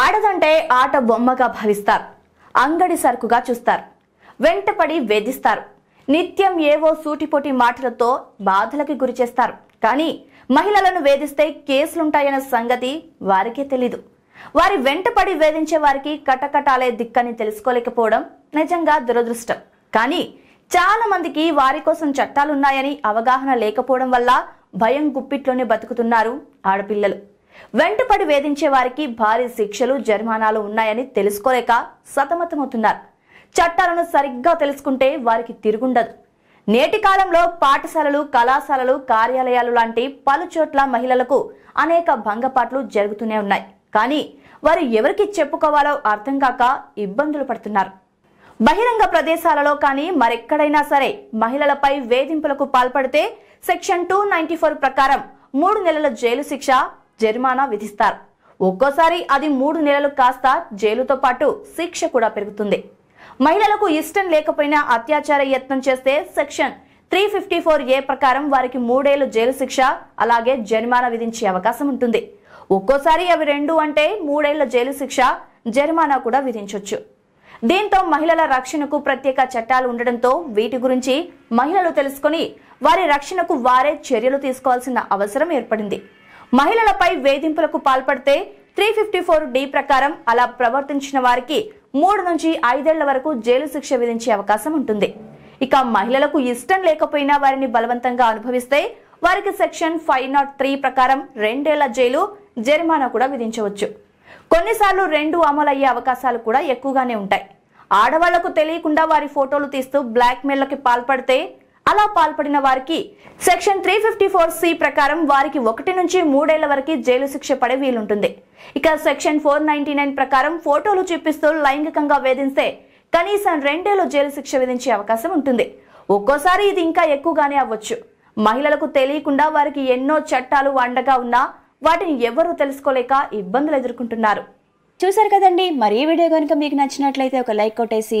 ఆడదంటే ఆట బొమ్మగా భావిస్తారు అంగడి సరుకుగా చూస్తారు వెంటపడి వేధిస్తారు నిత్యం ఏవో సూటిపోటి మాటలతో బాధలకి గురి చేస్తారు కానీ మహిళలను వేధిస్తే కేసులుంటాయన్న సంగతి వారికే తెలీదు వారి వెంటపడి వేధించే వారికి కటకటాలే దిక్కని తెలుసుకోలేకపోవడం నిజంగా దురదృష్టం కానీ చాలా మందికి వారి కోసం చట్టాలున్నాయని అవగాహన లేకపోవడం వల్ల భయం గుప్పిట్లోనే బతుకుతున్నారు ఆడపిల్లలు వెంటపడి వేధించే వారికి భారీ శిక్షలు జరిమానాలు ఉన్నాయని తెలుసుకోలేక సతమతమవుతున్నారు చట్టాలను సరిగ్గా తెలుసుకుంటే వారికి తిరుగుండదు నేటి కాలంలో పాఠశాలలు కళాశాలలు కార్యాలయాలు లాంటి పలు చోట్ల మహిళలకు అనేక భంగపాట్లు జరుగుతూనే ఉన్నాయి కానీ వారు ఎవరికి చెప్పుకోవాలో అర్థం కాక ఇబ్బందులు పడుతున్నారు బహిరంగ ప్రదేశాలలో కానీ మరెక్కడైనా సరే మహిళలపై వేధింపులకు పాల్పడితే సెక్షన్ టూ నైన్టీ ఫోర్ ప్రకారం మూడు నెలల జైలు శిక్ష జరిమానా విధిస్తారు ఒక్కోసారి అది మూడు నెలలు కాస్త జైలుతో పాటు శిక్ష కూడా పెరుగుతుంది మహిళలకు ఇష్టం లేకపోయినా అత్యాచార యత్నం చేస్తే section three fifty four A ప్రకారం వారికి మూడేళ్లు జైలు శిక్ష అలాగే జరిమానా విధించే అవకాశం ఉంటుంది ఒక్కోసారి అవి రెండు అంటే మూడేళ్ల జైలు శిక్ష జరిమానా కూడా విధించవచ్చు దీంతో మహిళల రక్షణకు ప్రత్యేక చట్టాలు ఉండడంతో వీటి గురించి మహిళలు తెలుసుకుని వారి రక్షణకు వారే చర్యలు తీసుకోవాల్సిన అవసరం ఏర్పడింది మహిళలపై వేధింపులకు పాల్పడితే త్రీ ఫిఫ్టీ ఫోర్ డి ప్రకారం అలా ప్రవర్తించిన వారికి మూడు నుంచి ఐదేళ్ల వరకు జైలు శిక్ష విధించే అవకాశం ఉంటుంది ఇక మహిళలకు ఇష్టం లేకపోయినా వారిని బలవంతంగా అనుభవిస్తే వారికి సెక్షన్ ఫైవ్ నాట్ త్రీ ప్రకారం రెండేళ్ల జైలు జరిమానా కూడా విధించవచ్చు కొన్నిసార్లు రెండు అమలయ్యే అవకాశాలు కూడా ఎక్కువగానే ఉంటాయి ఆడవాళ్లకు తెలియకుండా వారి ఫోటోలు తీస్తూ బ్లాక్మెయిల్కి పాల్పడితే అలా పాల్పడిన వారికి section three fifty four C ప్రకారం వారికి ఒకటి నుంచి మూడేళ్ల వరకు జైలు శిక్ష పడే వీలుంటుంది ఇక సెక్షన్ ఫోర్ నైన్టీ నైన్ ప్రకారం ఫోటోలు చూపిస్తూ లైంగికంగా వేధిస్తే కనీసం రెండేళ్లు జైలు శిక్ష విధించే అవకాశం ఉంటుంది ఒక్కోసారి ఇది ఇంకా ఎక్కువగానే అవ్వచ్చు మహిళలకు తెలియకుండా వారికి ఎన్నో చట్టాలు అండగా ఉన్నా వాటిని ఎవరూ తెలుసుకోలేక ఇబ్బందులు ఎదుర్కొంటున్నారు చూశారు కదండి మరీ వీడియో కనుక మీకు నచ్చినట్లయితే ఒక లైక్ కొట్టేసి